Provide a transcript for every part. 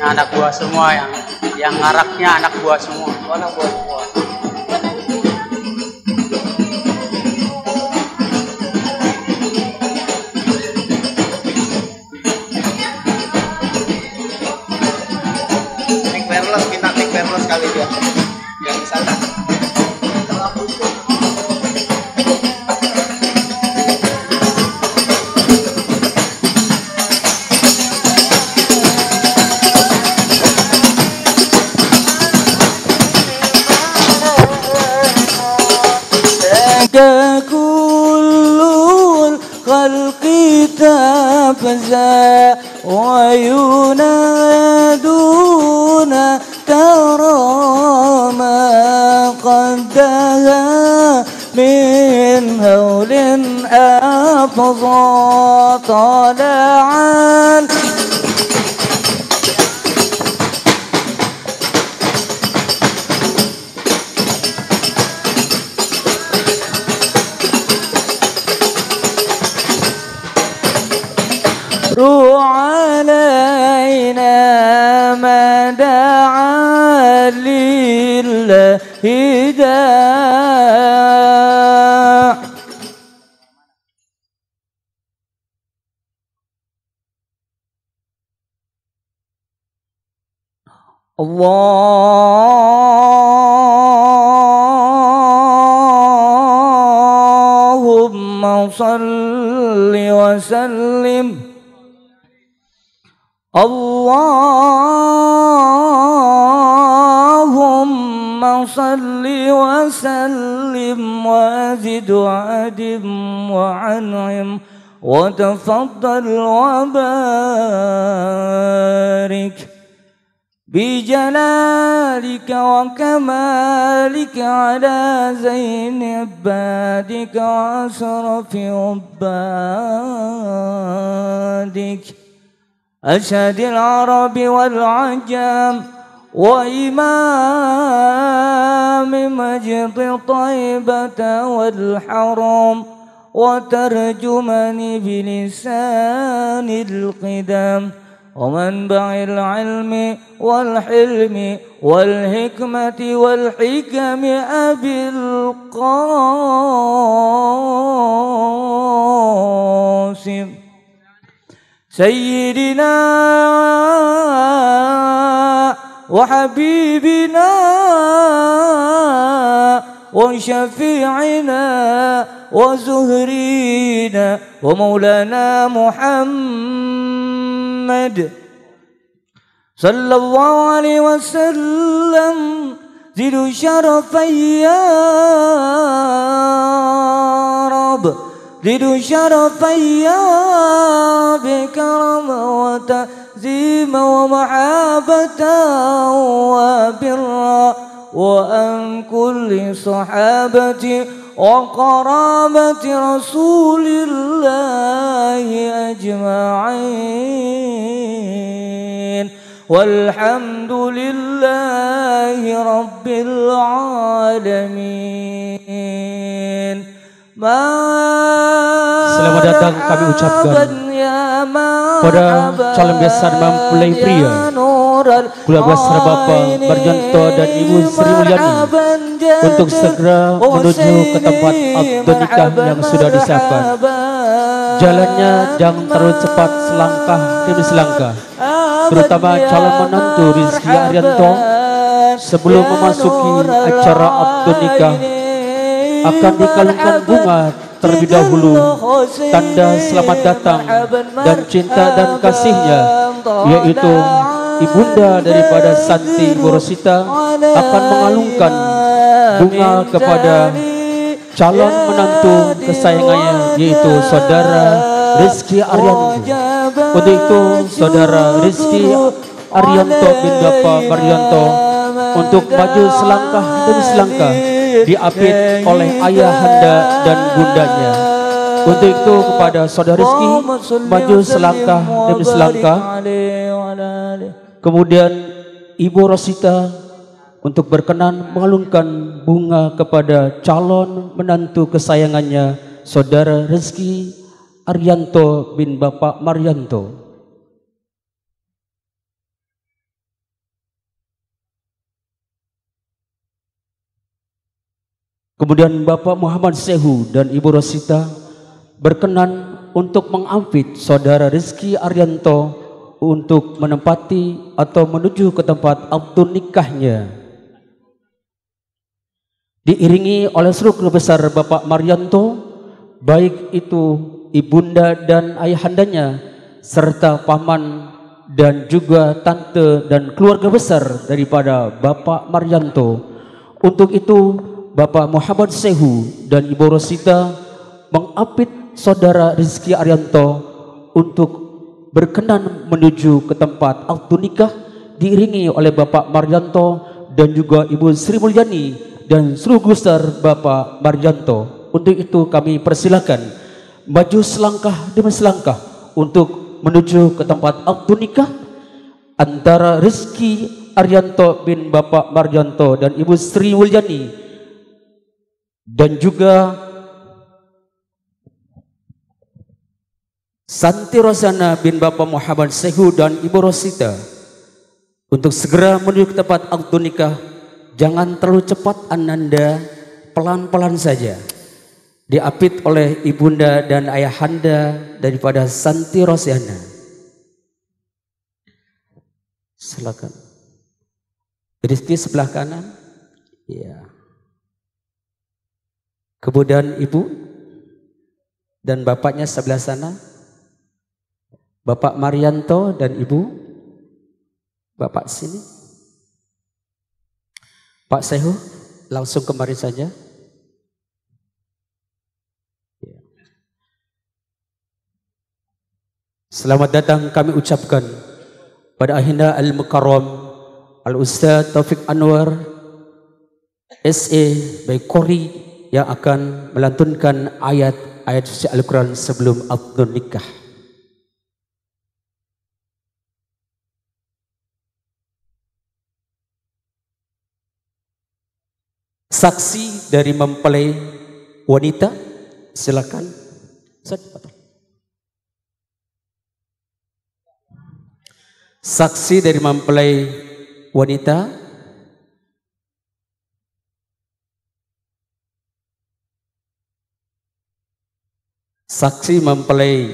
yang anak buah semua yang yang ngaraknya anak buah semua. Oh, anak buah semua. Thank you. Ya. تفضل وبارك بجلالك وكمالك على زين عبادك وأشرف عبادك أشهد العرب والعجم وإمام مجد طيبة والحرم وترجمني بلسان القدام ومنبع العلم والحلم والحكمة والحكم أبي القاسم سيدنا وحبيبنا وشفيعنا وزهرينا ومولانا محمد صلى الله عليه وسلم زد شرفي يا رب زد شرفي بكرم وتعظيم ومحابة وبرا وأن كل صحابة وقرابة رسول الله أجمعين والحمد لله رب العالمين Selamat datang kami ucapkan pada calon besar mempelai pria keluarga besar bapak, Barjanto dan Ibu Sri Mulyani untuk segera oh, menuju ke tempat akte nikah yang sudah disiapkan. Jalannya jangan terlalu cepat selangkah demi selangkah, terutama calon menantu Rizky Arianto sebelum memasuki acara akte nikah akan dikalungkan bunga terlebih dahulu tanda selamat datang dan cinta dan kasihnya yaitu ibunda daripada Santi Borosita akan mengalungkan bunga kepada calon menantu kesayangannya yaitu saudara Rizky Aryanto untuk itu saudara Rizky Aryanto bin Dapa untuk maju selangkah demi selangkah Iya. diapit oleh ayahanda dan bundanya. Untuk itu kepada saudara Rizki maju selangkah demi selangkah. Kemudian Ibu Rosita untuk berkenan mengalungkan bunga kepada calon menantu kesayangannya Saudara Rizki Arianto bin Bapak Marianto. Kemudian Bapak Muhammad Sehu dan Ibu Rosita berkenan untuk mengampit Saudara Rizky Arianto untuk menempati atau menuju ke tempat abdu nikahnya. Diiringi oleh seluruh besar Bapak Marianto, baik itu ibunda dan ayahandanya, serta paman dan juga tante dan keluarga besar daripada Bapak Marianto. Untuk itu Bapak Muhammad Sehu dan Ibu Rosita mengapit saudara Rizky Arianto untuk berkenan menuju ke tempat aktu nikah diiringi oleh Bapak Marjanto dan juga Ibu Sri Mulyani dan seluruh Guster Bapak Marjanto. Untuk itu kami persilakan maju selangkah demi selangkah untuk menuju ke tempat aktu nikah antara Rizky Arianto bin Bapak Marjanto dan Ibu Sri Mulyani dan juga Santi Rosana bin Bapak Muhammad Sehu dan Ibu Rosita untuk segera menuju ke tempat akad nikah. Jangan terlalu cepat Ananda, pelan-pelan saja. Diapit oleh ibunda dan ayahanda daripada Santi Rosiana. Silakan. Rizki sebelah kanan. Ya. Kemudian ibu dan bapaknya sebelah sana. Bapak Marianto dan ibu. Bapak sini. Pak Sehu, langsung kemarin saja. Ya. Selamat datang kami ucapkan pada Ahinda Al-Mukarram Al-Ustaz Taufik Anwar SA by Kori yang akan melantunkan ayat-ayat suci Al-Quran sebelum akad nikah. Saksi dari mempelai wanita, silakan. Saksi dari mempelai wanita, Saksi mempelai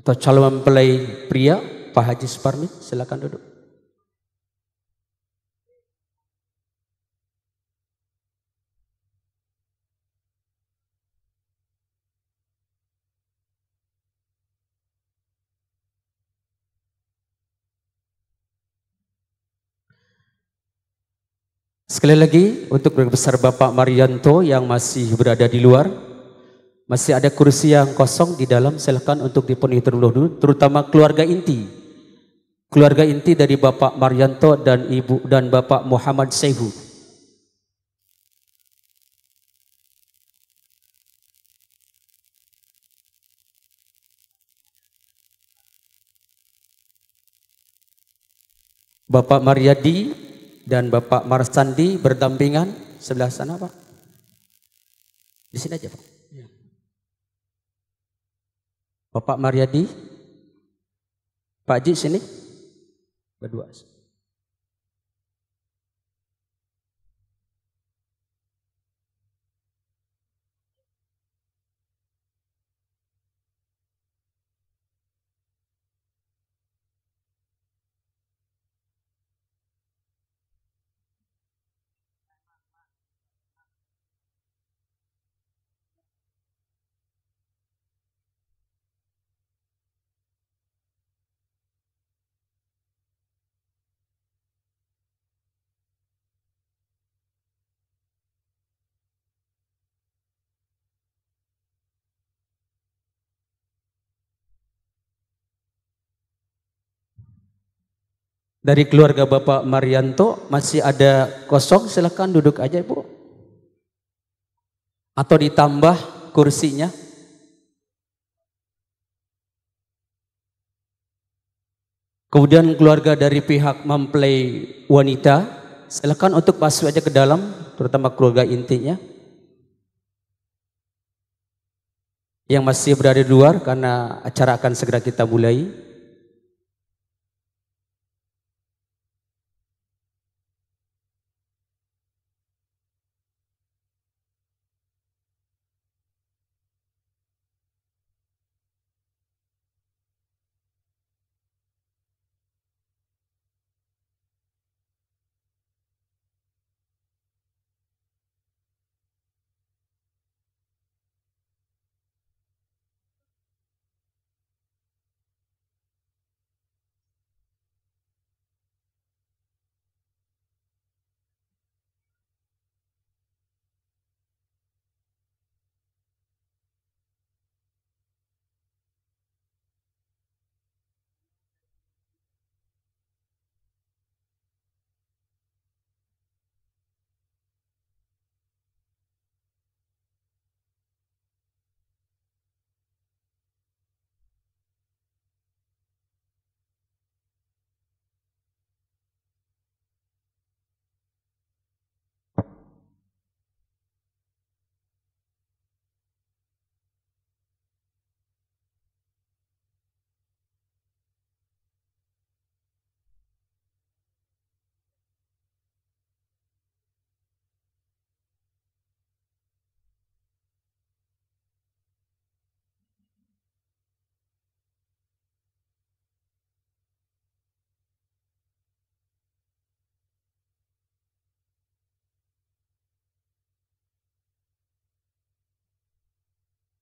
atau calon mempelai pria, Pak Haji Suparmi, silakan duduk. Sekali lagi untuk besar Bapak Marianto yang masih berada di luar, masih ada kursi yang kosong di dalam, silahkan untuk dipenuhi dulu, terutama keluarga inti. Keluarga inti dari Bapak Marianto dan Ibu dan Bapak Muhammad Sehu. Bapak Mariadi dan Bapak Marsandi berdampingan sebelah sana, Pak. Di sini aja, Pak. Bapak Mariadi, Pak Jis ini berdua. Dari keluarga Bapak Marianto masih ada kosong, silahkan duduk aja Ibu. Atau ditambah kursinya. Kemudian keluarga dari pihak mempelai wanita, silakan untuk masuk aja ke dalam, terutama keluarga intinya. Yang masih berada di luar karena acara akan segera kita mulai.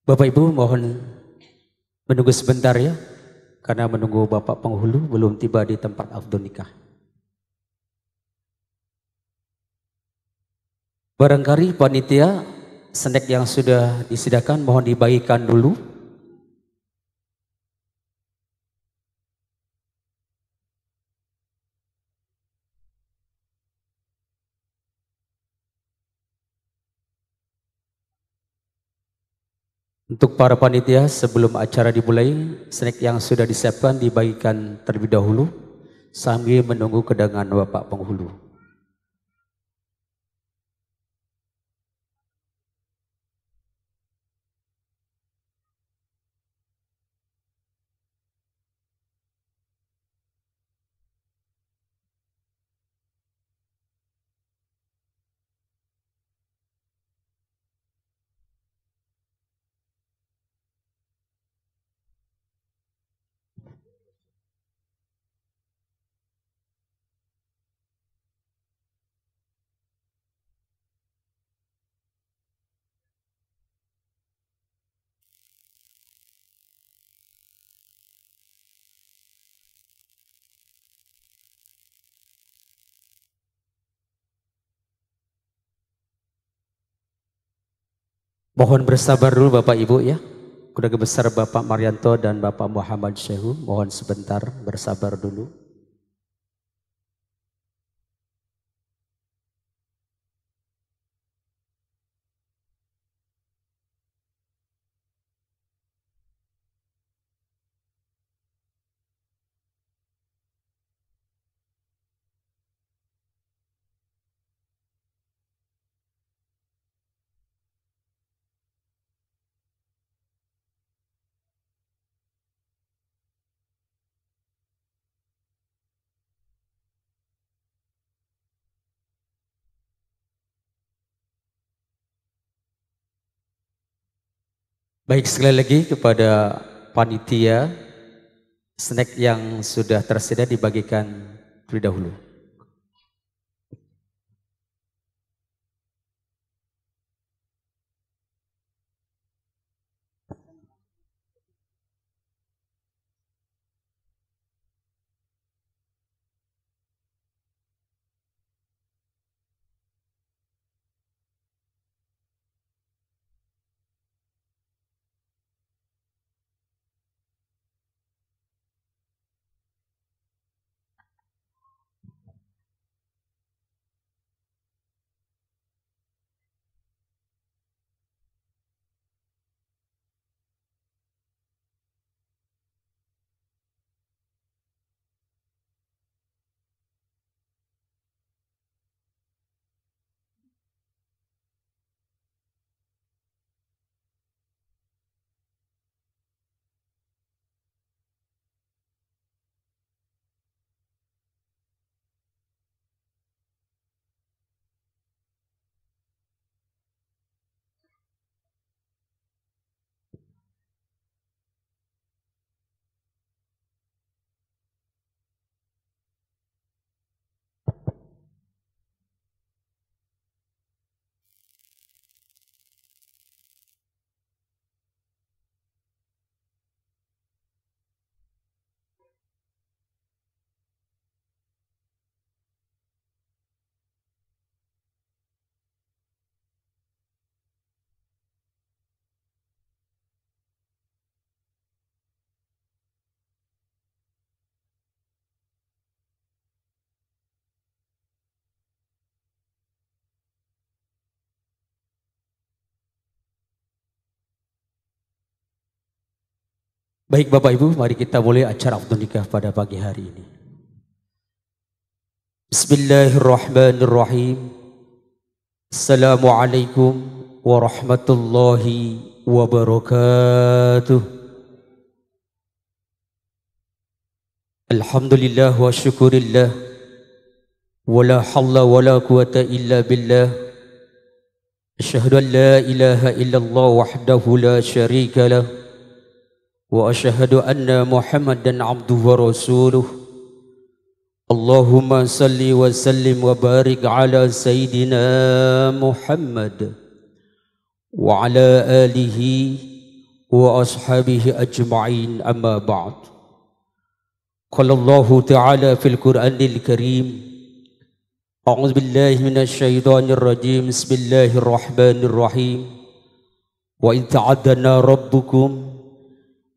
Bapak Ibu mohon menunggu sebentar ya. Karena menunggu Bapak penghulu belum tiba di tempat afdol nikah. Barangkali panitia snack yang sudah disediakan mohon dibagikan dulu Untuk para panitia, sebelum acara dimulai, snack yang sudah disiapkan dibagikan terlebih dahulu sambil menunggu kedatangan Bapak Penghulu. Mohon bersabar dulu Bapak Ibu ya. Keluarga kebesar Bapak Marianto dan Bapak Muhammad Syehu, mohon sebentar bersabar dulu. Baik sekali lagi kepada panitia snack yang sudah tersedia dibagikan terlebih dahulu. Baik Bapak Ibu, mari kita mulai acara Abdul Nikah pada pagi hari ini. Bismillahirrahmanirrahim. Assalamualaikum warahmatullahi wabarakatuh. Alhamdulillah wa syukurillah. Wala halla wala quwata illa billah. Asyhadu an la ilaha illallah wahdahu la syarika lah. وأشهد أن محمدا عبده ورسوله اللهم صل وسلم وبارك على سيدنا محمد وعلى آله وأصحابه أجمعين أما بعد قال الله تعالى في القرآن الكريم أعوذ بالله من الشيطان الرجيم بسم الله الرحمن الرحيم وإن تعدنا ربكم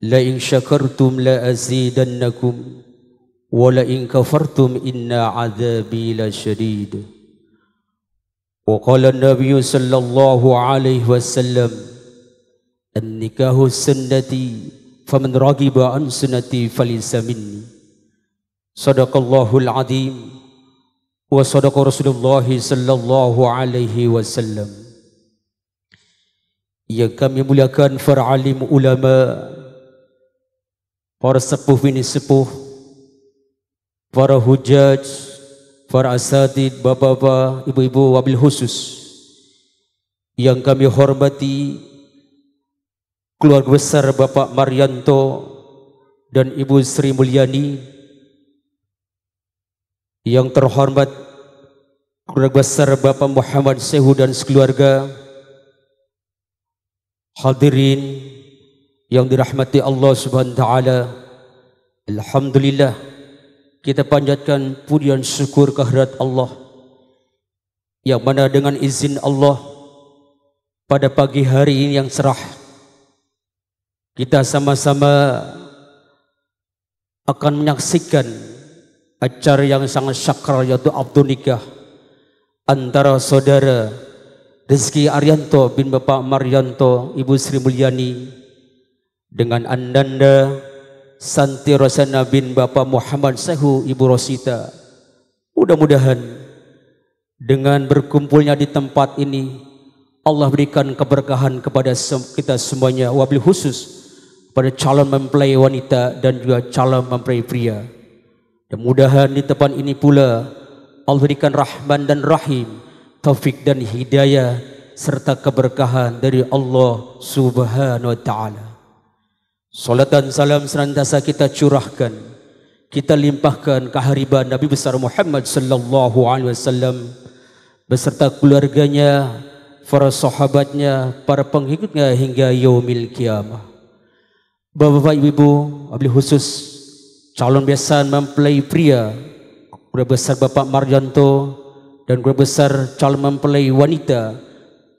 لئن شكرتم لأزيدنكم ولئن كفرتم إن عذابي لشديد وقال النبي صلى الله عليه وسلم النكاه سنتي فمن رغب عن سنتي فليس مني صدق الله العظيم وصدق رسول الله صلى الله عليه وسلم يا كم يملكان فرعلم alim para sepuh ini sepuh, para hujaj, para asatid, bapak-bapak, ibu-ibu wabil khusus yang kami hormati keluarga besar Bapak Marianto dan Ibu Sri Mulyani yang terhormat keluarga besar Bapak Muhammad Sehu dan sekeluarga hadirin yang dirahmati Allah Subhanahu taala. Alhamdulillah kita panjatkan pujian syukur kehadirat Allah yang mana dengan izin Allah pada pagi hari ini yang cerah kita sama-sama akan menyaksikan acara yang sangat sakral yaitu abdu nikah antara saudara Rizki Arianto bin Bapak Marianto Ibu Sri Mulyani dengan Andanda Santi Rosana bin Bapak Muhammad Sehu Ibu Rosita. Mudah-mudahan dengan berkumpulnya di tempat ini Allah berikan keberkahan kepada kita semuanya wabil khusus pada calon mempelai wanita dan juga calon mempelai pria. Dan mudahan di tempat ini pula Allah berikan rahman dan rahim, taufik dan hidayah serta keberkahan dari Allah Subhanahu wa taala. Salat dan salam senantiasa kita curahkan, kita limpahkan kehariban Nabi besar Muhammad sallallahu alaihi wasallam beserta keluarganya, para sahabatnya, para pengikutnya hingga yaumil kiamah. Bapak-bapak, ibu-ibu, abil khusus calon besan mempelai pria, guru besar Bapak Marjanto dan guru besar calon mempelai wanita,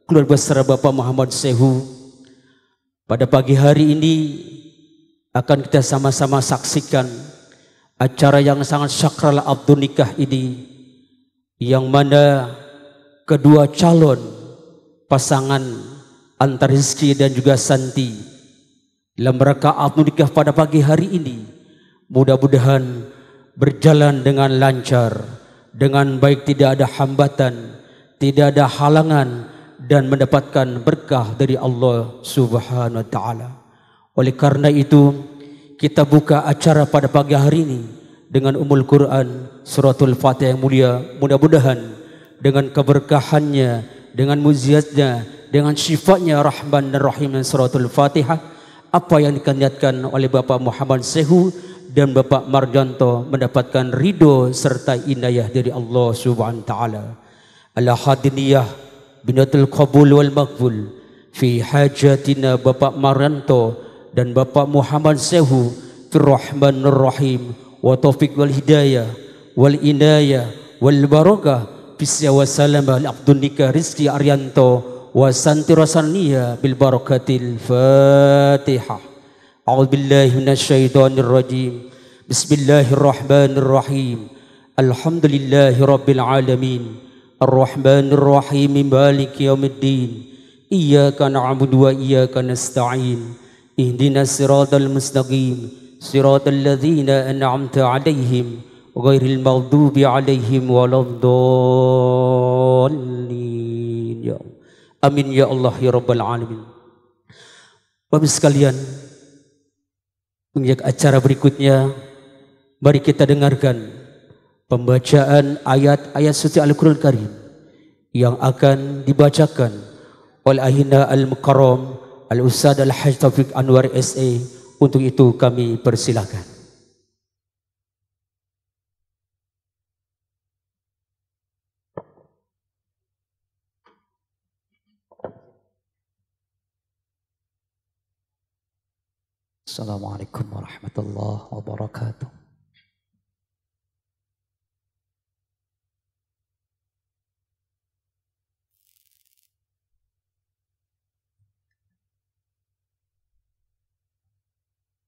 keluarga besar Bapak Muhammad Sehu pada pagi hari ini akan kita sama-sama saksikan acara yang sangat sakral abdu nikah ini yang mana kedua calon pasangan antar Rizki dan juga Santi dalam mereka abdu nikah pada pagi hari ini mudah-mudahan berjalan dengan lancar dengan baik tidak ada hambatan tidak ada halangan dan mendapatkan berkah dari Allah Subhanahu wa taala. Oleh karena itu, kita buka acara pada pagi hari ini dengan umul Quran Suratul Fatihah yang mulia. Mudah-mudahan dengan keberkahannya, dengan mujizatnya, dengan sifatnya Rahman dan Rahim dan Suratul Fatihah, apa yang dikenyatkan oleh Bapak Muhammad Sehu dan Bapak Marjanto mendapatkan ridho serta inayah dari Allah Subhanahu wa taala. Al-Hadiniyah Binatul Qabul wal Makbul fi hajatina Bapak Maranto dan Bapak Muhammad Sehu Rahmanur Rahim wa taufiq wal hidayah wal inayah wal barakah bisya wa salam al abdun rizki aryanto wa santi rasaniya bil barakatil fatihah a'udzu billahi minasyaitonir rajim bismillahirrahmanirrahim alhamdulillahi rabbil alamin الرحمن الرحيم مالك يوم الدين إياك نعبد وإياك نستعين اهدنا الصراط المستقيم صراط الذين أنعمت عليهم غير المغضوب عليهم ولا الضالين يا Amin ya Allah ya Rabbal Alamin Bapak sekalian Untuk acara berikutnya Mari kita dengarkan pembacaan ayat-ayat suci Al-Quran Karim yang akan dibacakan oleh Ahina Al-Mukarram Al-Ustaz Al-Hajj Taufik Anwar SA. Untuk itu kami persilakan. Assalamualaikum warahmatullahi wabarakatuh.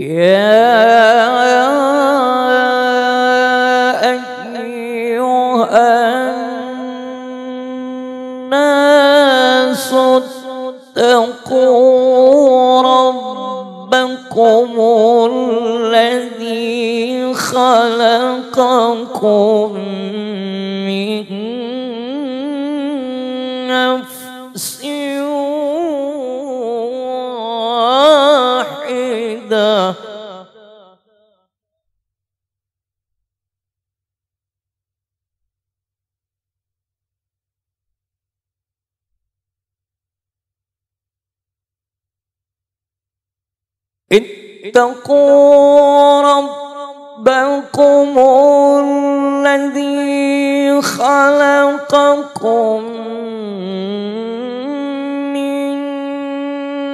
يا أيها الناس اتقوا ربكم الذي خلقكم من اتقوا ربكم الذي خلقكم من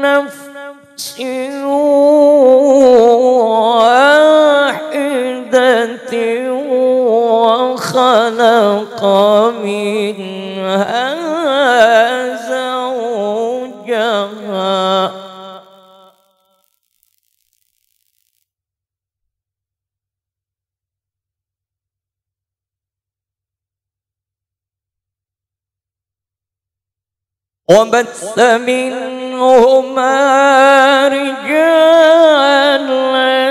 نفس واحدة وخلق منها زوجها وبث منهما رجالا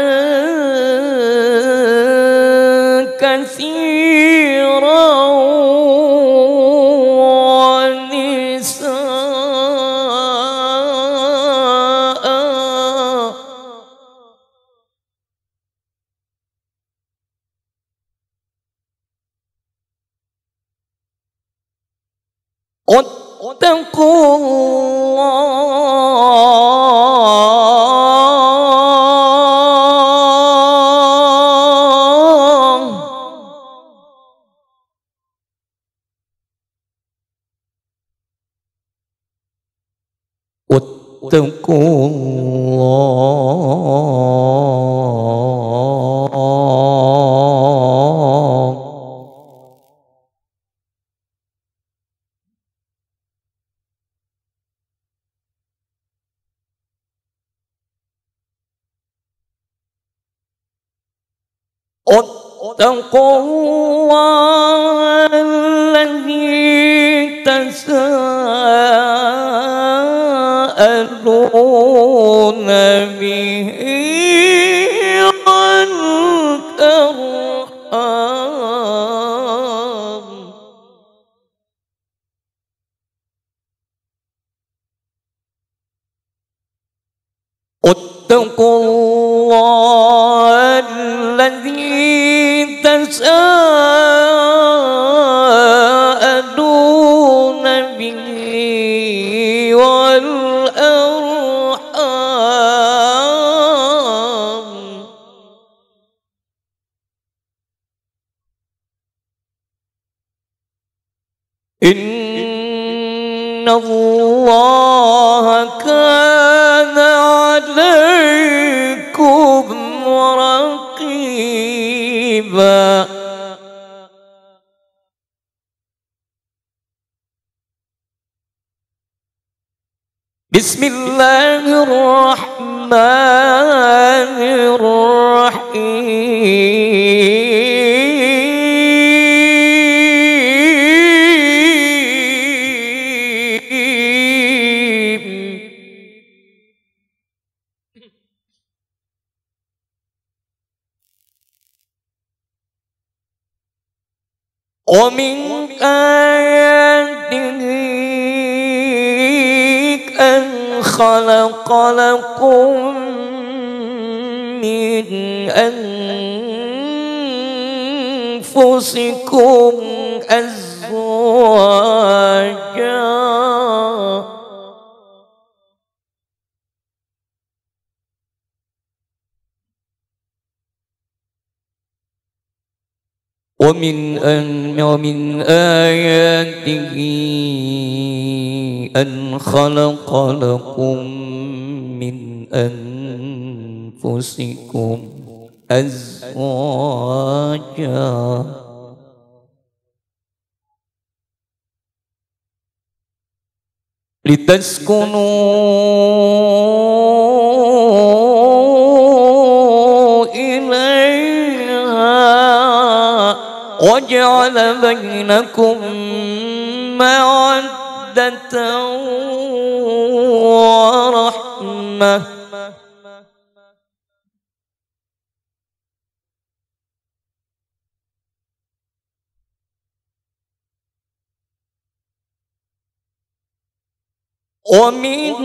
tương cô بسم الله الرحمن الرحيم ومن آياته خلق لكم من أنفسكم أزواجاً ومن أن ومن آياته أن خلق لكم من أنفسكم أزواجا لتسكنوا وجعل بينكم مودة ورحمة ومن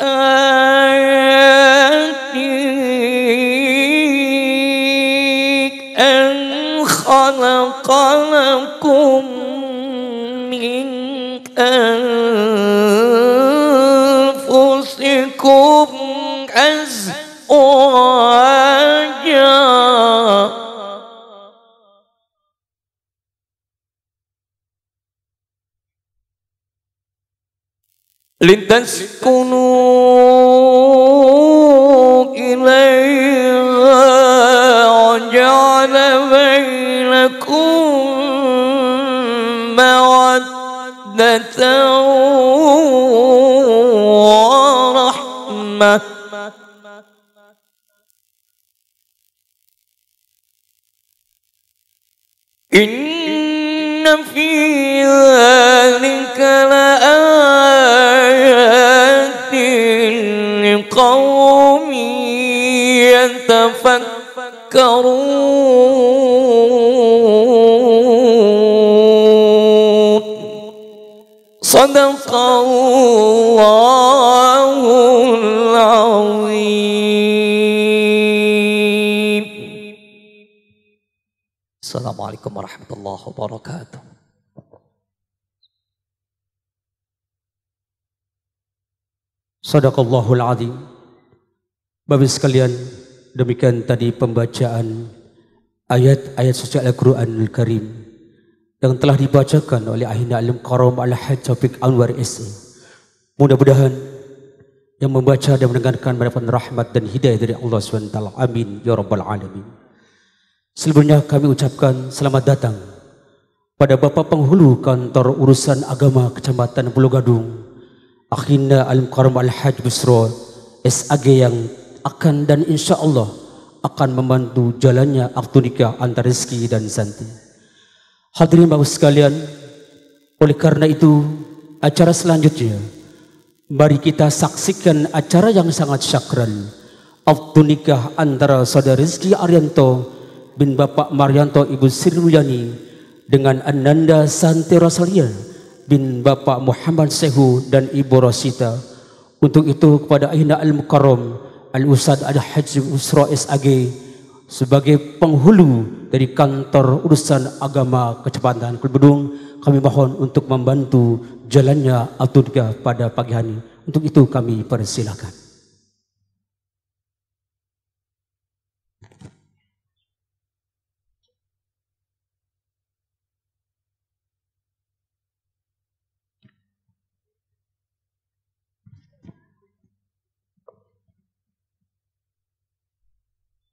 آياته لكم من أنفسكم أزواجا لتسكنوا إليها وجعل بينكم ورحمة إن في ذلك لآيات لقوم يتفكرون صدق الله العظيم السلام عليكم ورحمة الله وبركاته صدق الله العظيم Bapak sekalian, demikian tadi pembacaan ayat-ayat suci Al-Quranul Karim yang telah dibacakan oleh Ahina Alim Karam Al-Hajj Taufiq Anwar SA. Mudah-mudahan yang membaca dan mendengarkan mendapat rahmat dan hidayah dari Allah SWT. Amin. Ya Rabbal Alamin. Sebelumnya kami ucapkan selamat datang pada Bapak Penghulu Kantor Urusan Agama Kecamatan Pulau Gadung Akhina Alim Karam Al-Hajj Busro SAG yang akan dan insya Allah akan membantu jalannya aktunika antara rezeki dan santai. Hadirin bapak sekalian Oleh karena itu Acara selanjutnya Mari kita saksikan acara yang sangat syakran Abdu nikah antara saudara Rizki Aryanto Bin Bapak Marianto Ibu Sri Dengan Ananda Santi Rosalia Bin Bapak Muhammad Sehu dan Ibu Rosita Untuk itu kepada Aina Al-Mukarram Al-Ustaz Al-Hajim Usra SAG Sebagai penghulu dari kantor urusan agama Kecepatan Kulbedung kami mohon untuk membantu jalannya Atudga pada pagi hari untuk itu kami persilakan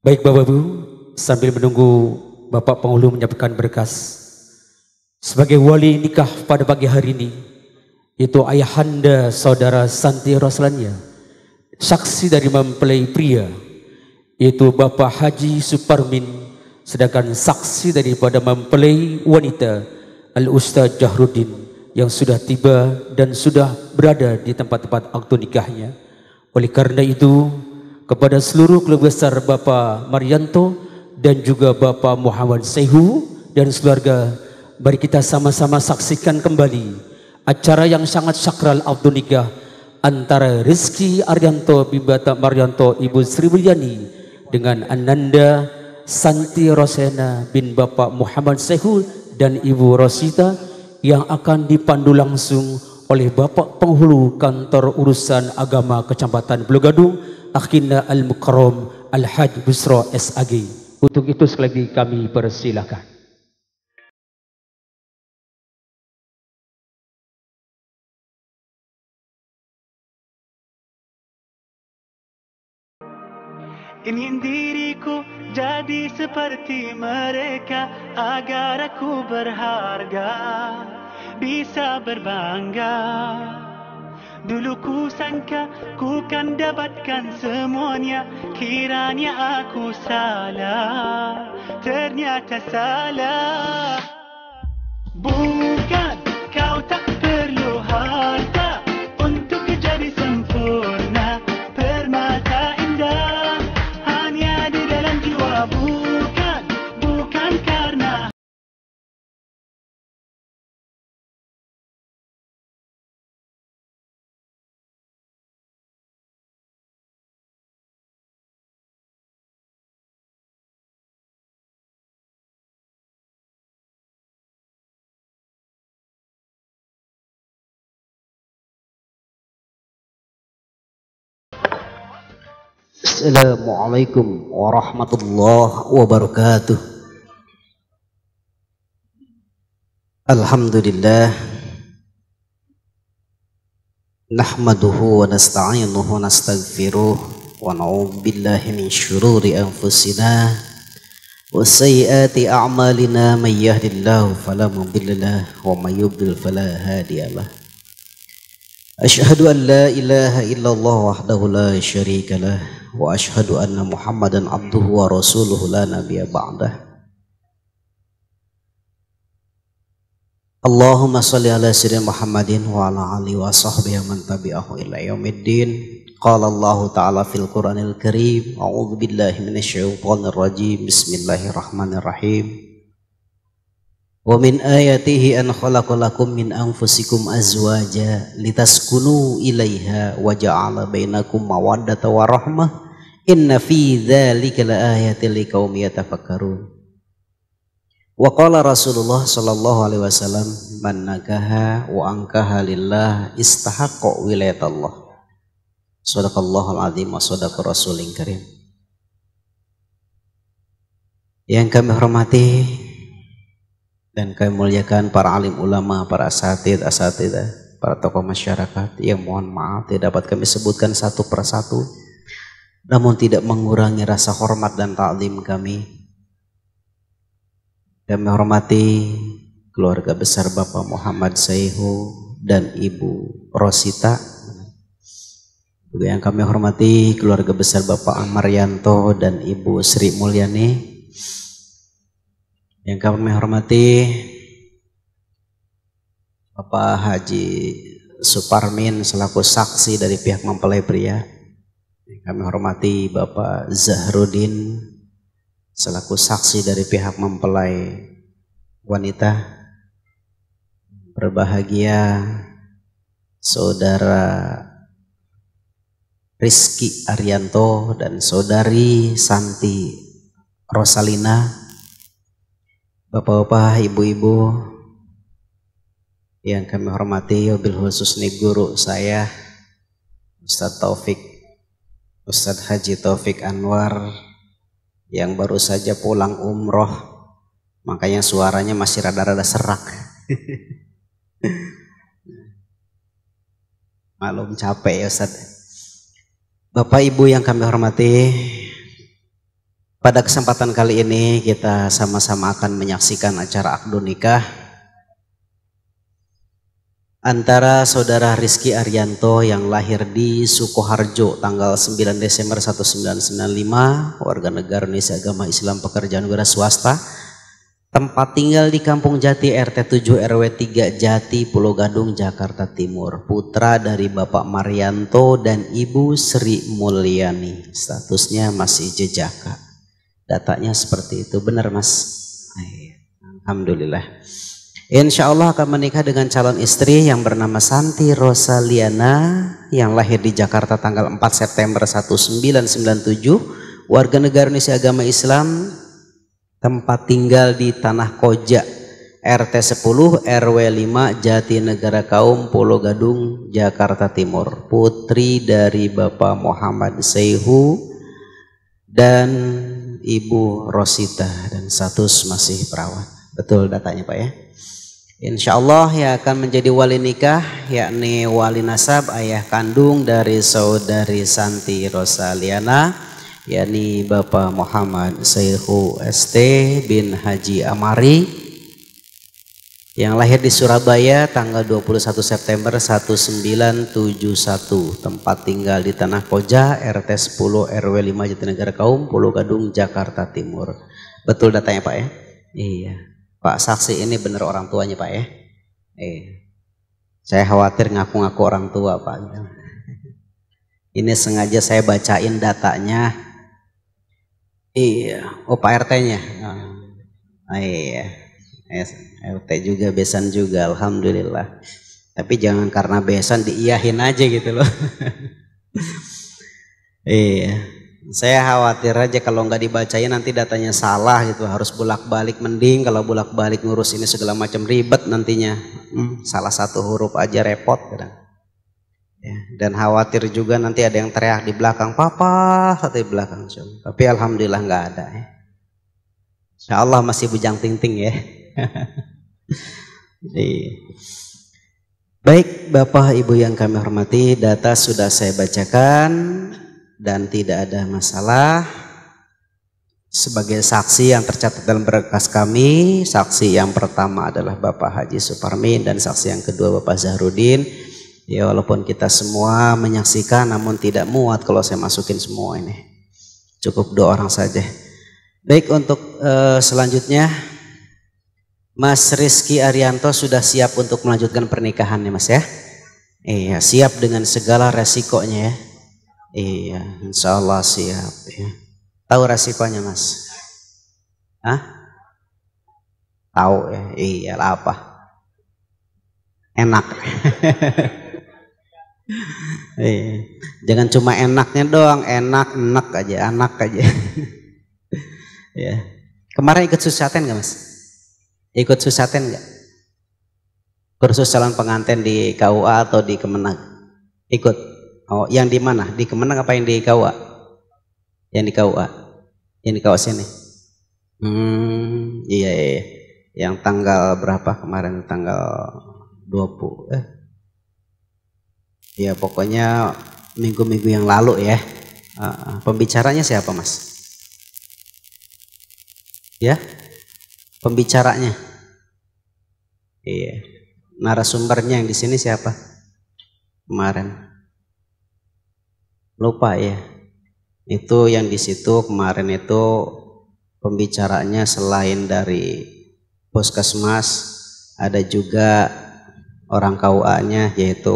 Baik Bapak Ibu, sambil menunggu Bapak Penghulu menyampaikan berkas. Sebagai wali nikah pada pagi hari ini, itu ayahanda saudara Santi Roslania, saksi dari mempelai pria, yaitu Bapak Haji Suparmin, sedangkan saksi daripada mempelai wanita, Al-Ustaz Jahrudin yang sudah tiba dan sudah berada di tempat-tempat aktu nikahnya. Oleh karena itu, kepada seluruh keluarga besar Bapak Marianto, dan juga Bapak Muhammad Sehu dan keluarga. Mari kita sama-sama saksikan kembali acara yang sangat sakral Abdul Nikah antara Rizky Aryanto Bibata Marianto Ibu Sri Mulyani dengan Ananda Santi Rosena bin Bapak Muhammad Sehu dan Ibu Rosita yang akan dipandu langsung oleh Bapak Penghulu Kantor Urusan Agama Kecamatan Belugadung Akhina Al-Mukrom Al-Haj Busro SAG. Untuk itu sekali lagi kami persilakan. Ingin diriku jadi seperti mereka agar aku berharga, bisa berbangga. Dulu ku sangka ku kan dapatkan semuanya Kiranya aku salah Ternyata salah Bukan kau tak Assalamualaikum warahmatullahi wabarakatuh Alhamdulillah Nahmaduhu wa nasta'inuhu wa nasta'gfiruh Wa na'udhu billahi min syururi anfusina Wa sayyati a'malina man yahdillahu falamudillalah Wa mayyubil falahadiyalah أشهد أن لا إله إلا الله وحده لا شريك له wa ashadu anna muhammadan abduhu wa rasuluhu la nabiya ba'dah Allahumma salli ala sirin muhammadin wa ala ali wa sahbihi man tabi'ahu ila yawmiddin Qala Allah ta'ala fil quranil karim A'udhu billahi minash rajim Bismillahirrahmanirrahim Wa min ayatihi an khalaqa min anfusikum azwaja litaskunu ilaiha wa ja'ala bainakum mawaddata wa rahmah Inna fi dzalika laayatil liqaumi yatafakkarun. Wa qala Rasulullah sallallahu alaihi wasallam man nagaha wa ankaha lillah istahaqqa wilayatullah. Shadaqallahu alazim wa shadaqa rasulin karim. Yang kami hormati dan kami muliakan para alim ulama, para asatid, asatidah, para tokoh masyarakat yang mohon maaf tidak dapat kami sebutkan satu persatu namun tidak mengurangi rasa hormat dan taklim kami. Kami hormati keluarga besar Bapak Muhammad Saihu dan Ibu Rosita. Juga yang kami hormati keluarga besar Bapak Amar Yanto dan Ibu Sri Mulyani. Yang kami hormati Bapak Haji Suparmin selaku saksi dari pihak mempelai pria. Kami hormati Bapak Zahrudin selaku saksi dari pihak mempelai wanita. Berbahagia Saudara Rizky Arianto dan Saudari Santi Rosalina. Bapak-bapak, ibu-ibu, yang kami hormati, wabil khusus nih guru saya, Ustadz Taufik Ustadz Haji Taufik Anwar yang baru saja pulang umroh makanya suaranya masih rada-rada serak Malum capek ya Ustadz Bapak Ibu yang kami hormati pada kesempatan kali ini kita sama-sama akan menyaksikan acara akdu nikah antara saudara Rizky Arianto yang lahir di Sukoharjo tanggal 9 Desember 1995 warga negara Indonesia agama Islam pekerjaan negara swasta tempat tinggal di Kampung Jati RT 7 RW 3 Jati Pulau Gadung Jakarta Timur putra dari Bapak Marianto dan Ibu Sri Mulyani statusnya masih jejaka datanya seperti itu benar Mas iya. Alhamdulillah Insya Allah akan menikah dengan calon istri yang bernama Santi Rosaliana yang lahir di Jakarta tanggal 4 September 1997 warga negara Indonesia agama Islam tempat tinggal di Tanah Koja RT 10 RW 5 Jati Negara Kaum Pulau Gadung Jakarta Timur putri dari Bapak Muhammad Seihu dan Ibu Rosita dan status masih perawat betul datanya Pak ya Insya Allah ya akan menjadi wali nikah yakni wali nasab ayah kandung dari saudari Santi Rosaliana yakni Bapak Muhammad Saihu ST bin Haji Amari yang lahir di Surabaya tanggal 21 September 1971 tempat tinggal di Tanah Koja RT 10 RW 5 Jatinegara Kaum Pulau Gadung Jakarta Timur betul datanya Pak ya iya Pak saksi ini benar orang tuanya Pak ya? Eh, saya khawatir ngaku-ngaku orang tua Pak. Ini sengaja saya bacain datanya. Iya, oh Pak RT-nya. Oh, ah, iya, RT juga, besan juga, Alhamdulillah. Tapi jangan karena besan diiyahin aja gitu loh. iya. Saya khawatir aja kalau nggak dibacain nanti datanya salah gitu. Harus bolak-balik mending kalau bolak-balik ngurus ini segala macam ribet nantinya. Hmm, salah satu huruf aja repot kadang. Ya, dan khawatir juga nanti ada yang teriak di belakang, papa atau di belakang. Tapi alhamdulillah nggak ada. Ya. Insya Allah masih bujang ting-ting ya. Jadi, iya. baik Bapak Ibu yang kami hormati, data sudah saya bacakan dan tidak ada masalah. Sebagai saksi yang tercatat dalam berkas kami, saksi yang pertama adalah Bapak Haji Suparmin dan saksi yang kedua Bapak Zahrudin. Ya walaupun kita semua menyaksikan namun tidak muat kalau saya masukin semua ini. Cukup dua orang saja. Baik untuk uh, selanjutnya Mas Rizky Arianto sudah siap untuk melanjutkan pernikahannya, Mas ya. Iya, siap dengan segala resikonya ya. Iya, insya Allah siap. Ya. Tahu resikonya mas? Hah? Tahu ya? Iya, apa? Enak. iya. Jangan cuma enaknya doang, enak, enak aja, anak aja. ya. Kemarin ikut susaten nggak mas? Ikut susaten nggak? Kursus calon pengantin di KUA atau di Kemenag? Ikut. Oh, yang di mana? Di Kemenang apa yang di KUA? Yang di KUA. Yang di KUA sini. Hmm, iya, iya, iya. Yang tanggal berapa kemarin? Tanggal 20. Eh. Ya, pokoknya minggu-minggu yang lalu ya. Uh, pembicaranya siapa, Mas? Ya? Pembicaranya. Iya. Narasumbernya yang di sini siapa? Kemarin. Lupa ya. Itu yang di situ kemarin itu pembicaranya selain dari puskesmas ada juga orang KUA-nya yaitu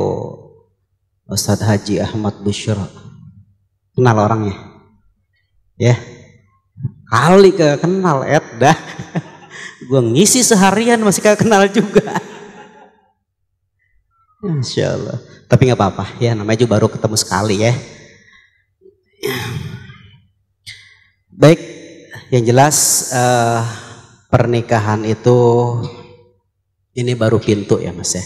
Ustadz Haji Ahmad Bushro. Kenal orangnya? Ya. Kali ke kenal Ed dah. Gue ngisi seharian masih kagak kenal juga. Masya Allah. Tapi nggak apa-apa ya namanya juga baru ketemu sekali ya. Baik, yang jelas uh, pernikahan itu ini baru pintu ya mas ya.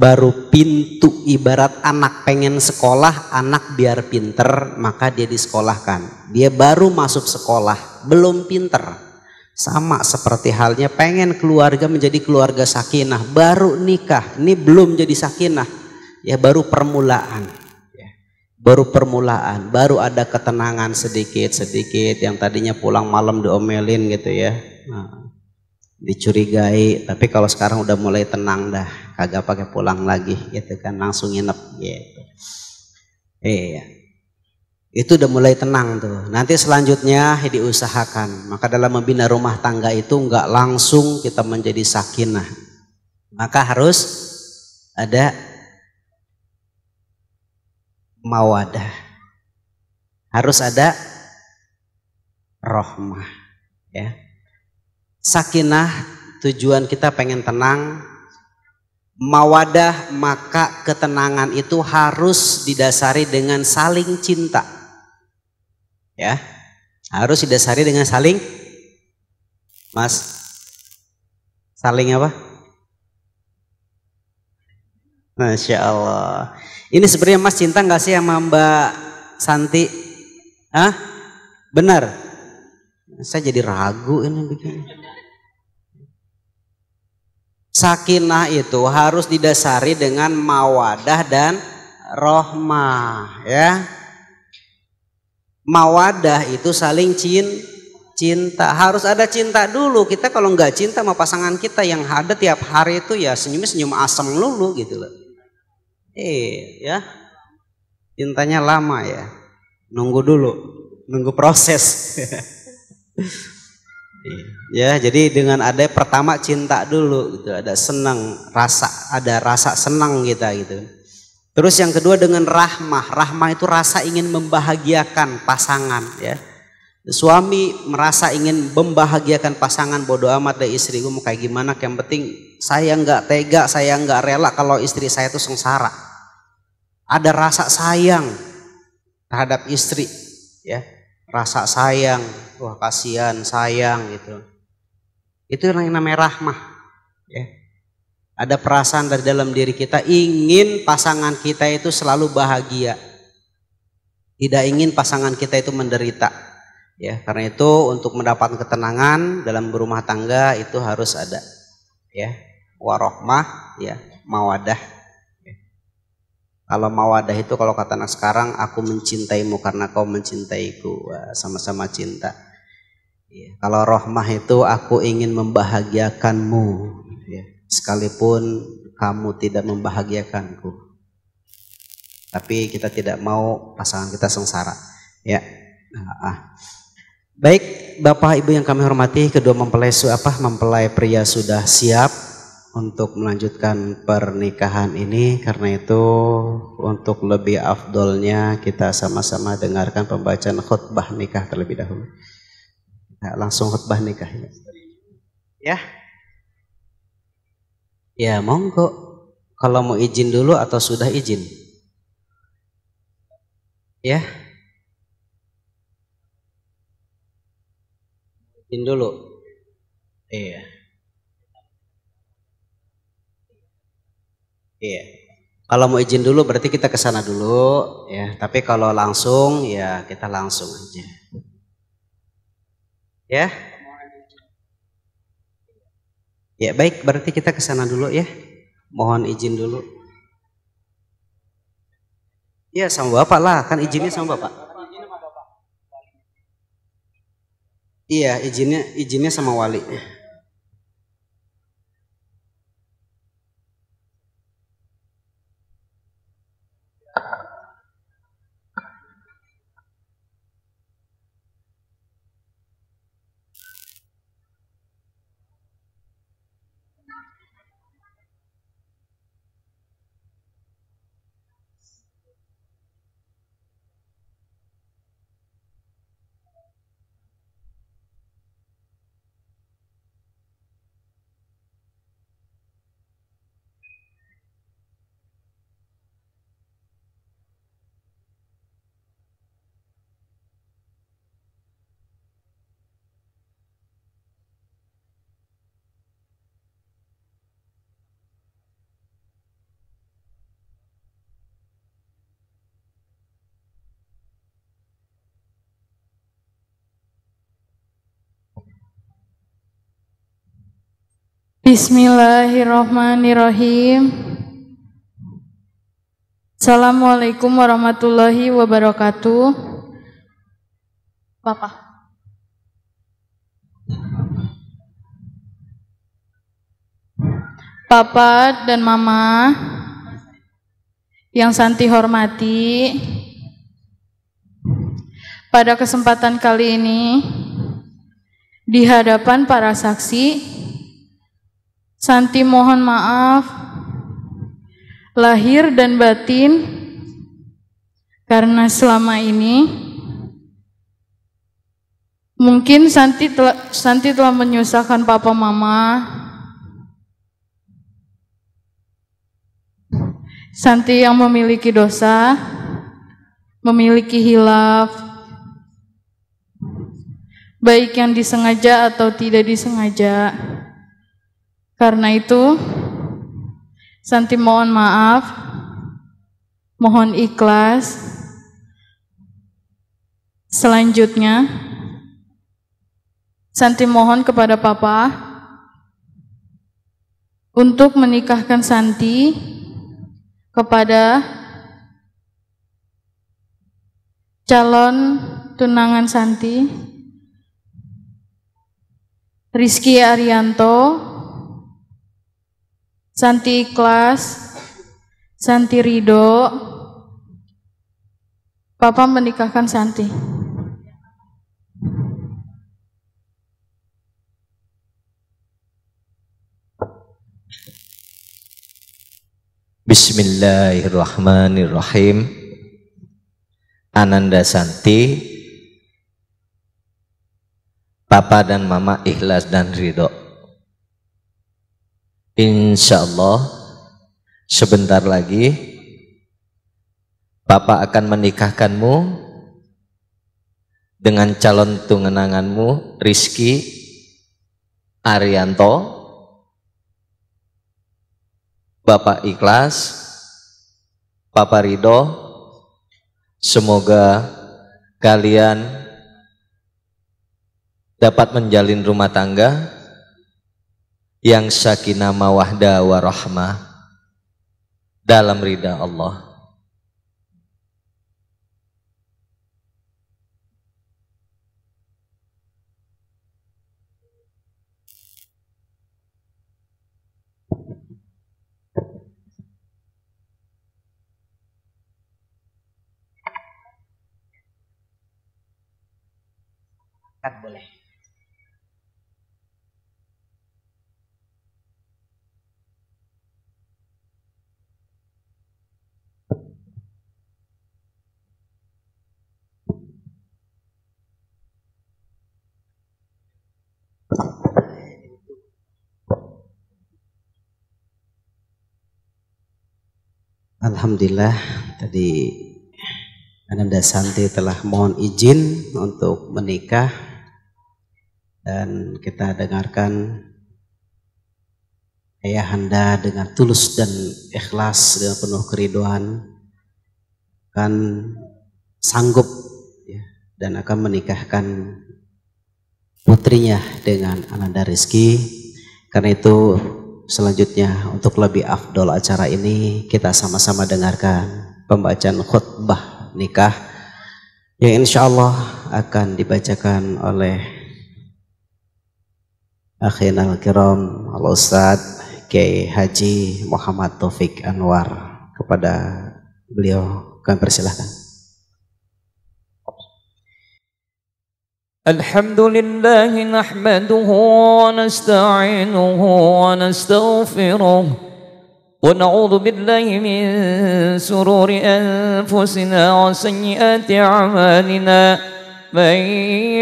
Baru pintu ibarat anak pengen sekolah, anak biar pinter maka dia disekolahkan. Dia baru masuk sekolah, belum pinter. Sama seperti halnya pengen keluarga menjadi keluarga sakinah, baru nikah. Ini belum jadi sakinah, ya baru permulaan baru permulaan, baru ada ketenangan sedikit-sedikit yang tadinya pulang malam diomelin gitu ya. Nah, dicurigai, tapi kalau sekarang udah mulai tenang dah, kagak pakai pulang lagi gitu kan, langsung nginep gitu. Iya. Itu udah mulai tenang tuh. Nanti selanjutnya diusahakan. Maka dalam membina rumah tangga itu nggak langsung kita menjadi sakinah. Maka harus ada mawadah. Harus ada rohmah, Ya. Sakinah tujuan kita pengen tenang. Mawadah maka ketenangan itu harus didasari dengan saling cinta. Ya. Harus didasari dengan saling Mas saling apa? Masya Allah. Ini sebenarnya Mas cinta nggak sih sama Mbak Santi? Hah? Benar? Saya jadi ragu ini begini. Sakinah itu harus didasari dengan mawadah dan rohmah ya. Mawadah itu saling cinta cinta harus ada cinta dulu kita kalau nggak cinta sama pasangan kita yang ada tiap hari itu ya senyum senyum asem lulu gitu loh Eh, ya. Cintanya lama ya. Nunggu dulu, nunggu proses. ya, jadi dengan ada pertama cinta dulu gitu, ada senang, rasa, ada rasa senang kita gitu. Terus yang kedua dengan rahmah. Rahmah itu rasa ingin membahagiakan pasangan ya Suami merasa ingin membahagiakan pasangan bodoh amat dari istri gue mau kayak gimana yang penting saya nggak tega saya nggak rela kalau istri saya itu sengsara ada rasa sayang terhadap istri ya rasa sayang wah kasihan sayang gitu itu yang namanya rahmah ya ada perasaan dari dalam diri kita ingin pasangan kita itu selalu bahagia tidak ingin pasangan kita itu menderita Ya, karena itu untuk mendapatkan ketenangan dalam berumah tangga itu harus ada ya warohmah ya mawadah ya. kalau mawadah itu kalau kata anak sekarang aku mencintaimu karena kau mencintaiku sama-sama cinta ya. kalau rohmah itu aku ingin membahagiakanmu ya. sekalipun kamu tidak membahagiakanku tapi kita tidak mau pasangan kita sengsara ya nah, ah. Baik, Bapak Ibu yang kami hormati, kedua mempelai apa mempelai pria sudah siap untuk melanjutkan pernikahan ini. Karena itu untuk lebih afdolnya kita sama-sama dengarkan pembacaan khutbah nikah terlebih dahulu. Nah, langsung khutbah nikah ya. Ya. Ya, monggo. Kalau mau izin dulu atau sudah izin? Ya. izin dulu. Iya. Iya. Kalau mau izin dulu berarti kita ke sana dulu ya. Tapi kalau langsung ya kita langsung aja. Ya. Ya baik berarti kita ke sana dulu ya. Mohon izin dulu. ya sama Bapak lah, kan izinnya sama Bapak. Iya, izinnya izinnya sama wali. Bismillahirrahmanirrahim. Assalamualaikum warahmatullahi wabarakatuh. Papa. Papa dan Mama yang Santi hormati, pada kesempatan kali ini di hadapan para saksi Santi mohon maaf lahir dan batin karena selama ini mungkin Santi telah, Santi telah menyusahkan papa mama. Santi yang memiliki dosa, memiliki hilaf, baik yang disengaja atau tidak disengaja. Karena itu, Santi mohon maaf, mohon ikhlas. Selanjutnya, Santi mohon kepada Papa untuk menikahkan Santi kepada calon tunangan Santi, Rizky Arianto, Santi Ikhlas, Santi Rido. Papa menikahkan Santi. Bismillahirrahmanirrahim. Ananda Santi, Papa dan Mama Ikhlas dan Ridho. Insya Allah sebentar lagi Bapak akan menikahkanmu dengan calon tunanganmu Rizky Arianto Bapak ikhlas Bapak Ridho semoga kalian dapat menjalin rumah tangga yang sakinah mawahda warahmah dalam ridha Allah Alhamdulillah tadi Ananda Santi telah mohon izin untuk menikah dan kita dengarkan ayah anda dengan tulus dan ikhlas dengan penuh keriduan akan sanggup ya, dan akan menikahkan putrinya dengan Ananda Rizki karena itu Selanjutnya untuk lebih afdol acara ini kita sama-sama dengarkan pembacaan khutbah nikah yang insya Allah akan dibacakan oleh akhina al-kiram al ustaz Kiai Haji Muhammad Taufik Anwar kepada beliau kami persilahkan. الحمد لله نحمده ونستعينه ونستغفره ونعوذ بالله من سرور أنفسنا وسيئات أعمالنا من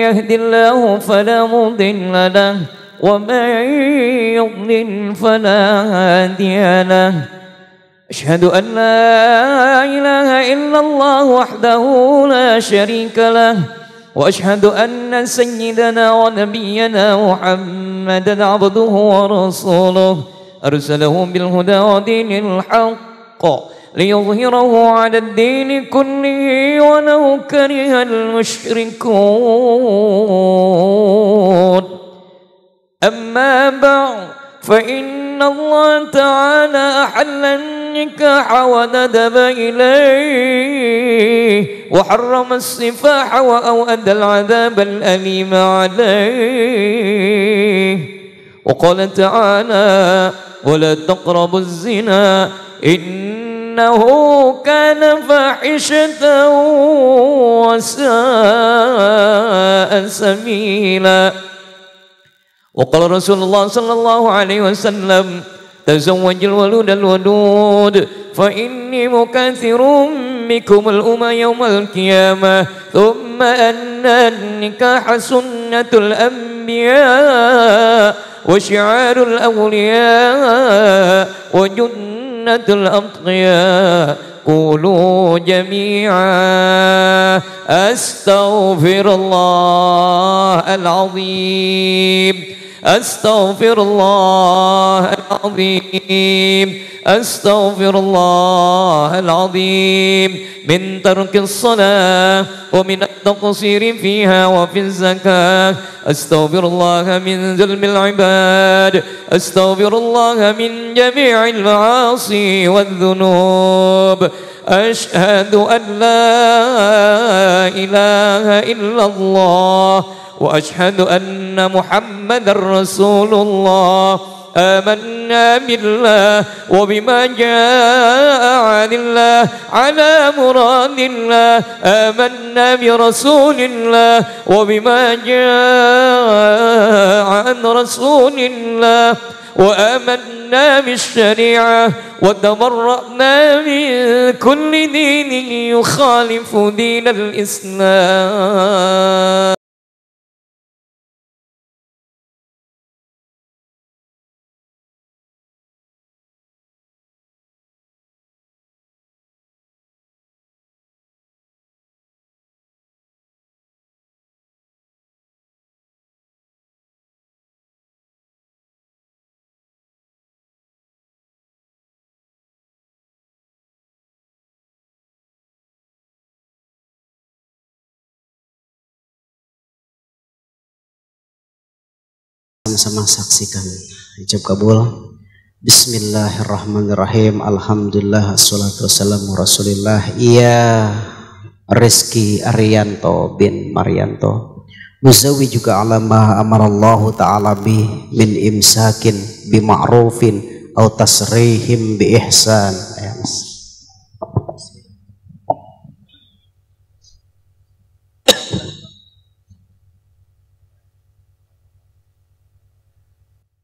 يهد الله فلا مضل له ومن يضلل فلا هادي له أشهد أن لا إله إلا الله وحده لا شريك له واشهد ان سيدنا ونبينا محمدا عبده ورسوله ارسله بالهدى ودين الحق ليظهره على الدين كله ولو كره المشركون أما بعد فإن الله تعالى أحل النكاح وندب إليه وحرم السفاح وأوأد العذاب الأليم عليه وقال تعالى ولا تقربوا الزنا إنه كان فاحشة وساء سبيلا وقال رسول الله صلى الله عليه وسلم تزوج الولود الودود فإني مكثر بكم الأمة يوم القيامة ثم أن النكاح سنة الأنبياء وشعار الأولياء وجنة الأطقياء قولوا جميعا أستغفر الله العظيم أستغفر الله العظيم أستغفر الله العظيم من ترك الصلاة ومن التقصير فيها وفي الزكاة أستغفر الله من ظلم العباد أستغفر الله من جميع المعاصي والذنوب أشهد أن لا إله إلا الله وأشهد أن محمد رسول الله آمنا بالله وبما جاء عن الله على مراد الله آمنا برسول الله وبما جاء عن رسول الله وآمنا بالشريعة وتبرأنا من كل دين يخالف دين الإسلام sama-sama saksikan ijab kabul Bismillahirrahmanirrahim Alhamdulillah Assalatu wassalamu rasulillah Iya Rizki Arianto bin Marianto Muzawi juga alama amarallahu ta'ala bi Min imsakin bima'rufin atau tasrihim bi ihsan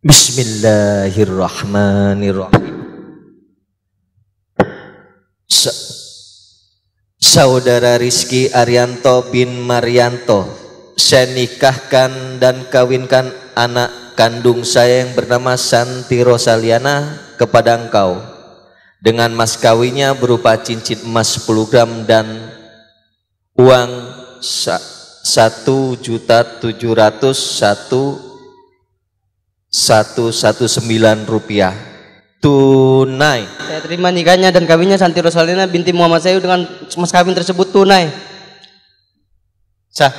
Bismillahirrahmanirrahim. Sa Saudara Rizky Arianto bin Marianto, saya nikahkan dan kawinkan anak kandung saya yang bernama Santi Rosaliana kepada engkau dengan mas kawinnya berupa cincin emas 10 gram dan uang satu juta tujuh 119 rupiah tunai. Saya terima nikahnya dan kawinnya Santi Rosalina binti Muhammad Sayu dengan mas kawin tersebut tunai. Sah.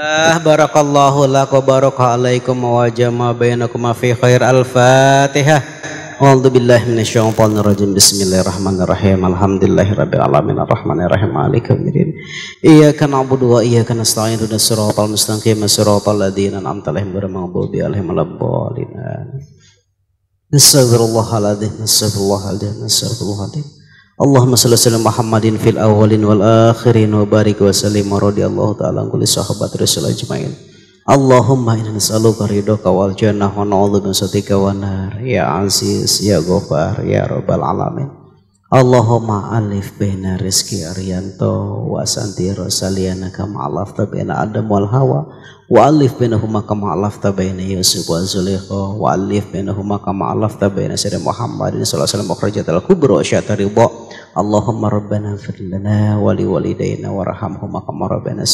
Alhamdulillah barakallahu lak wa alaikum wa jama bainakum fi khair al-Fatihah. A'udzu billahi minasyaitonir rajim. Bismillahirrahmanirrahim. Alhamdulillahirabbil alamin arrahmanirrahim maliki yaumiddin. Iyyaka na'budu wa iyyaka nasta'in ihdinas siratal mustaqim siratal ladzina an'amta alaihim ghairil maghdubi alaihim waladdallin. Nastaghfirullahaladzim. Nastaghfirullahaladzim. Nastaghfirullahaladzim. Allahumma salli ala Muhammadin fil awwalin wal akhirin wa barik wa sallim wa radiyallahu ta'ala kulli sahabat rasul ajmain. Allahumma inna nas'aluka ridhoka wal jannah wa na'udzu bika wan nar ya aziz ya ghafar ya rabbal alamin Allahumma alif baina rizqi arianto wa santi rosaliana kama alafta baina adam wal hawa wa alif huma kama alafta baina yusuf wa zulaikha wa alif huma kama alafta baina sayyidi muhammadin sallallahu alaihi wasallam al kubra syata ridha Allahumma rabbana fir lana wa walidayna warhamhuma kama rabbana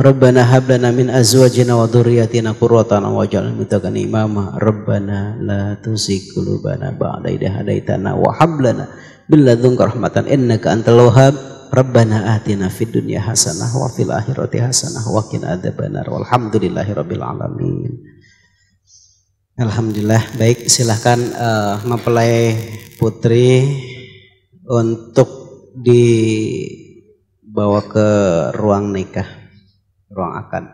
Rabbana hab lana min azwajina wa dhurriyyatina qurrata a'yun waj'alna muttaqin imama. Rabbana la tuzigh qulubana ba'da idh hadaitana wa hab lana min ladunka rahmatan innaka antal wahhab. Rabbana atina fid dunya hasanah wa fil akhirati hasanah wa qina adzabannar. Walhamdulillahi rabbil alamin. Alhamdulillah. Baik, silahkan uh, mempelai putri untuk dibawa ke ruang nikah ruang akad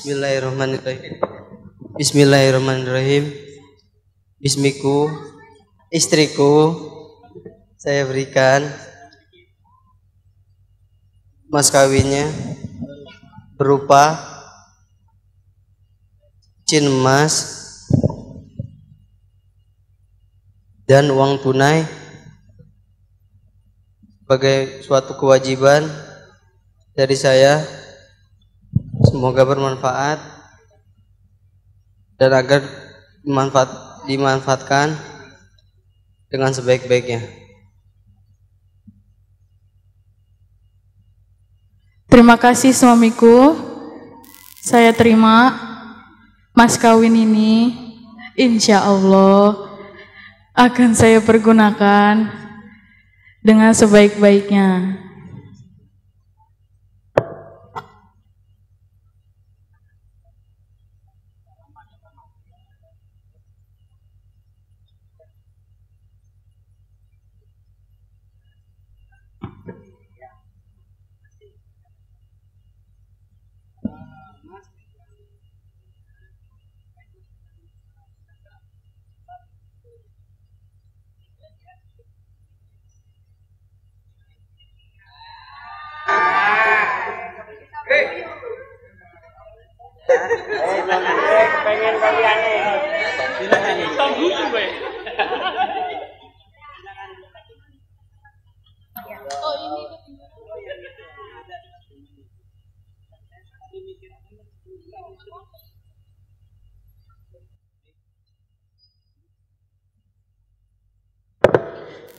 Bismillahirrahmanirrahim. Bismillahirrahmanirrahim. Bismiku, istriku, saya berikan mas kawinnya berupa cincin emas dan uang tunai sebagai suatu kewajiban dari saya Semoga bermanfaat dan agar dimanfaat, dimanfaatkan dengan sebaik-baiknya. Terima kasih suamiku. Saya terima mas kawin ini. Insya Allah akan saya pergunakan dengan sebaik-baiknya.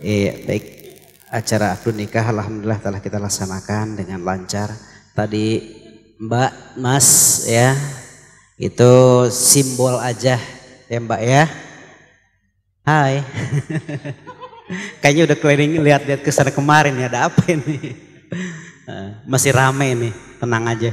Iya, baik. Acara akad nikah alhamdulillah telah kita laksanakan dengan lancar. Tadi Mbak Mas ya itu simbol aja ya mbak ya. Hai. Kayaknya udah keliling lihat-lihat ke kemarin ya ada apa ini. Eh, masih rame nih, tenang aja.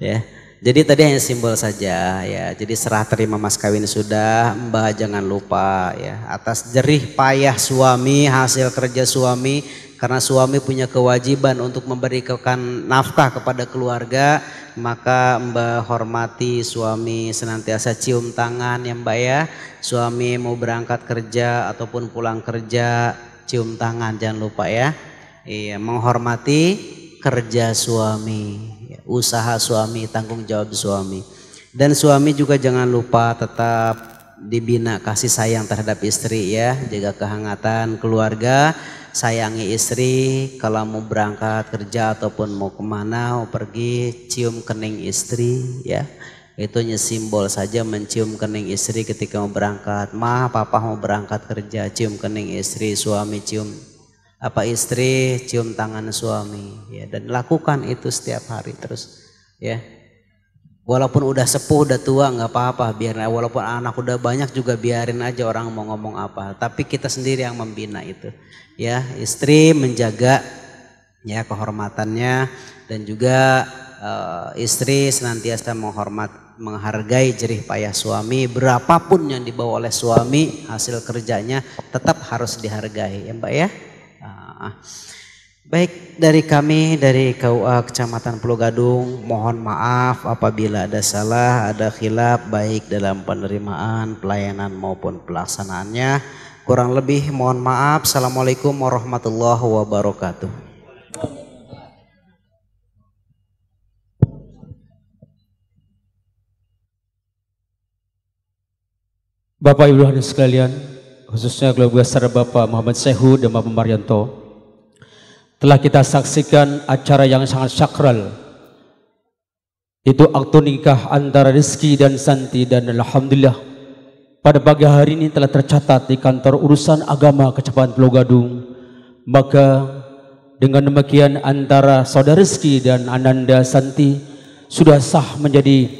Ya. Jadi tadi hanya simbol saja ya. Jadi serah terima mas kawin sudah, mbak jangan lupa ya. Atas jerih payah suami, hasil kerja suami karena suami punya kewajiban untuk memberikan nafkah kepada keluarga, maka Mbak hormati suami senantiasa cium tangan ya Mbak ya. Suami mau berangkat kerja ataupun pulang kerja cium tangan jangan lupa ya. Iya, menghormati kerja suami, iya, usaha suami, tanggung jawab suami. Dan suami juga jangan lupa tetap dibina kasih sayang terhadap istri ya, jaga kehangatan keluarga sayangi istri kalau mau berangkat kerja ataupun mau kemana mau pergi cium kening istri ya itu simbol saja mencium kening istri ketika mau berangkat ma papa mau berangkat kerja cium kening istri suami cium apa istri cium tangan suami ya dan lakukan itu setiap hari terus ya Walaupun udah sepuh, udah tua, nggak apa-apa. Biarin, walaupun anak udah banyak juga biarin aja orang mau ngomong apa. Tapi kita sendiri yang membina itu. Ya, istri menjaga ya kehormatannya dan juga uh, istri senantiasa menghormat, menghargai jerih payah suami. Berapapun yang dibawa oleh suami, hasil kerjanya tetap harus dihargai, ya Mbak ya. Uh, Baik dari kami dari KUA Kecamatan Pulau Gadung mohon maaf apabila ada salah, ada khilaf baik dalam penerimaan, pelayanan maupun pelaksanaannya. Kurang lebih mohon maaf. Assalamualaikum warahmatullahi wabarakatuh. Bapak Ibu sekalian, khususnya keluarga besar Bapak Muhammad Sehu dan Bapak Marianto, telah kita saksikan acara yang sangat sakral itu akto nikah antara Rizki dan Santi dan Alhamdulillah pada pagi hari ini telah tercatat di kantor urusan agama Kecamatan Pulau Gadung maka dengan demikian antara saudara Rizki dan Ananda Santi sudah sah menjadi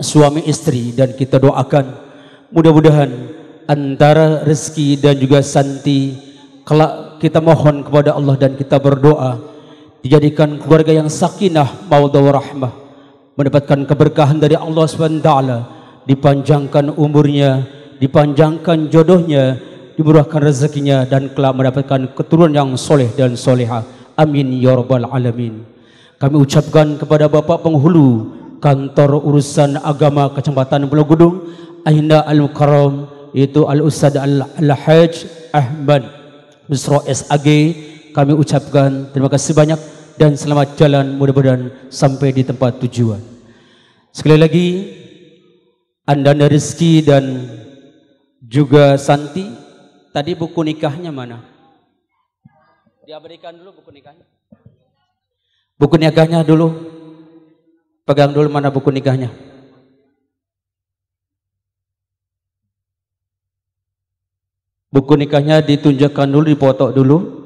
suami istri dan kita doakan mudah-mudahan antara Rizki dan juga Santi kelak kita mohon kepada Allah dan kita berdoa dijadikan keluarga yang sakinah mawaddah warahmah mendapatkan keberkahan dari Allah SWT dipanjangkan umurnya dipanjangkan jodohnya dimurahkan rezekinya dan kelak mendapatkan keturunan yang soleh dan soleha amin ya rabbal alamin kami ucapkan kepada Bapak Penghulu Kantor Urusan Agama Kecamatan Pulau Gudung Al-Mukarram yaitu Al-Ustaz Al-Hajj Ahmad Busro SAG kami ucapkan terima kasih banyak dan selamat jalan mudah-mudahan sampai di tempat tujuan. Sekali lagi Anda Rizki dan juga Santi tadi buku nikahnya mana? Diabadikan dulu buku nikahnya. Buku nikahnya dulu. Pegang dulu mana buku nikahnya. Buku nikahnya ditunjukkan dulu, foto dulu.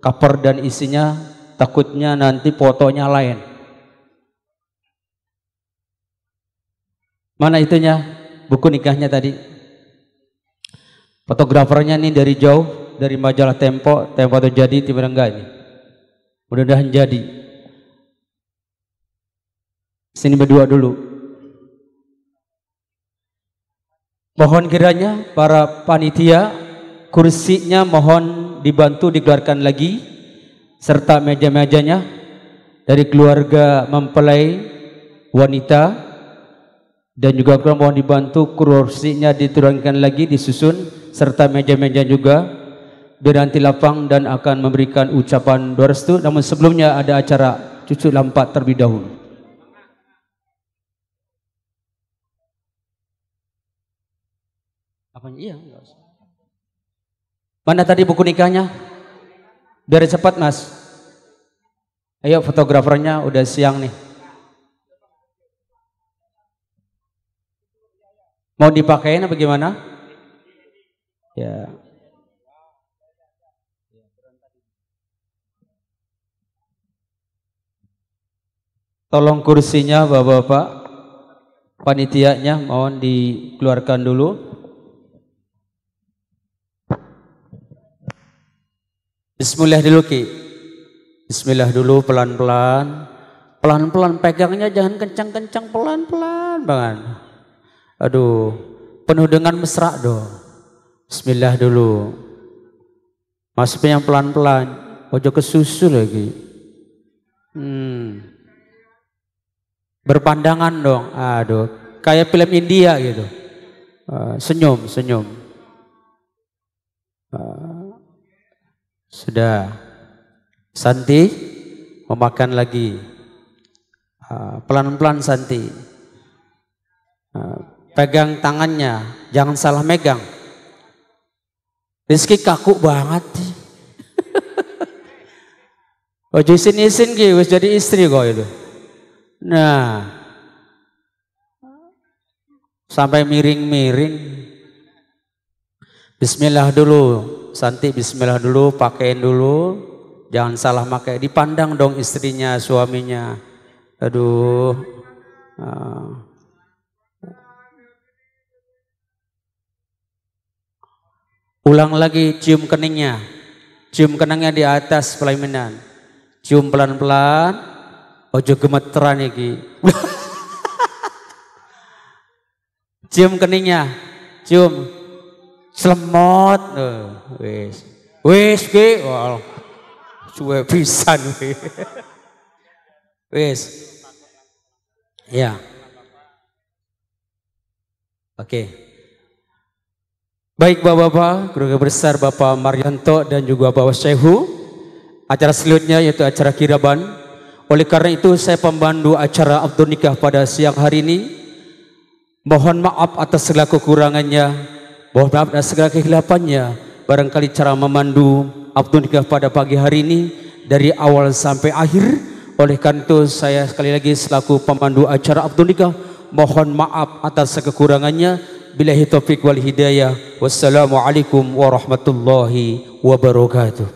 Cover dan isinya takutnya nanti fotonya lain. Mana itunya? Buku nikahnya tadi. Fotografernya ini dari jauh, dari majalah Tempo, Tempo terjadi, tiba enggak ini. Mudah-mudahan jadi. Sini berdua dulu. Mohon kiranya para panitia kursinya mohon dibantu dikeluarkan lagi serta meja-mejanya dari keluarga mempelai wanita dan juga mohon dibantu kursinya diturunkan lagi disusun serta meja-meja juga biar nanti lapang dan akan memberikan ucapan doa restu namun sebelumnya ada acara cucu lampat terlebih dahulu apa iya enggak? Mana tadi buku nikahnya? Biar cepat mas. Ayo fotografernya udah siang nih. Mau dipakai apa gimana? Ya. Tolong kursinya bapak-bapak. Panitianya mohon dikeluarkan dulu. Bismillah dulu Ki. Bismillah dulu pelan-pelan. Pelan-pelan pegangnya jangan kencang-kencang pelan-pelan banget. Aduh, penuh dengan mesra dong. Bismillah dulu. Masuknya pelan-pelan, ojo susu lagi. Hmm. Berpandangan dong, aduh. Kayak film India gitu. Eh, senyum, senyum. Eh. Sudah. Santi, memakan lagi. Uh, pelan-pelan Santi. Uh, pegang tangannya, jangan salah megang. Rizky kaku banget. Oh isin-isin ki, wis jadi istri kok itu. Nah, sampai miring-miring. Bismillah dulu, Santi bismillah dulu, pakaiin dulu. Jangan salah pakai. Dipandang dong istrinya, suaminya. Aduh. Uh. Ulang lagi cium keningnya. Cium keningnya di atas pelaminan. Cium pelan-pelan. Ojo gemeteran iki. cium keningnya. Cium. Slemot. Eh, wes, wes, ki. Suwe pisan kuwi. Wis. Ya. Oke. Okay. Baik Bapak-Bapak, keluarga besar Bapak Marianto dan juga Bapak Syehu. Acara selanjutnya yaitu acara kiraban. Oleh karena itu saya pembantu acara Abdul Nikah pada siang hari ini. Mohon maaf atas segala kekurangannya. Mohon maaf dan segala kehilapannya Barangkali cara memandu Abdul Nikah pada pagi hari ini Dari awal sampai akhir Oleh karena itu saya sekali lagi Selaku pemandu acara Abdul Nikah Mohon maaf atas kekurangannya bila taufiq wal hidayah Wassalamualaikum warahmatullahi wabarakatuh